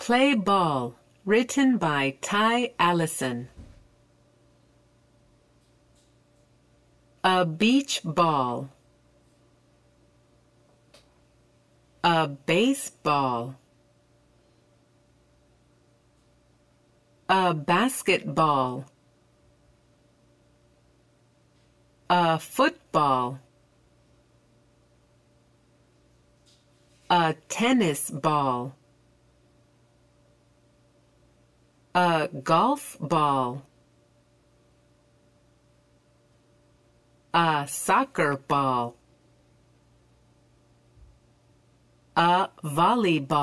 Play Ball, written by Ty Allison. A beach ball. A baseball. A basketball. A football. A tennis ball. A golf ball. A soccer ball. A volleyball.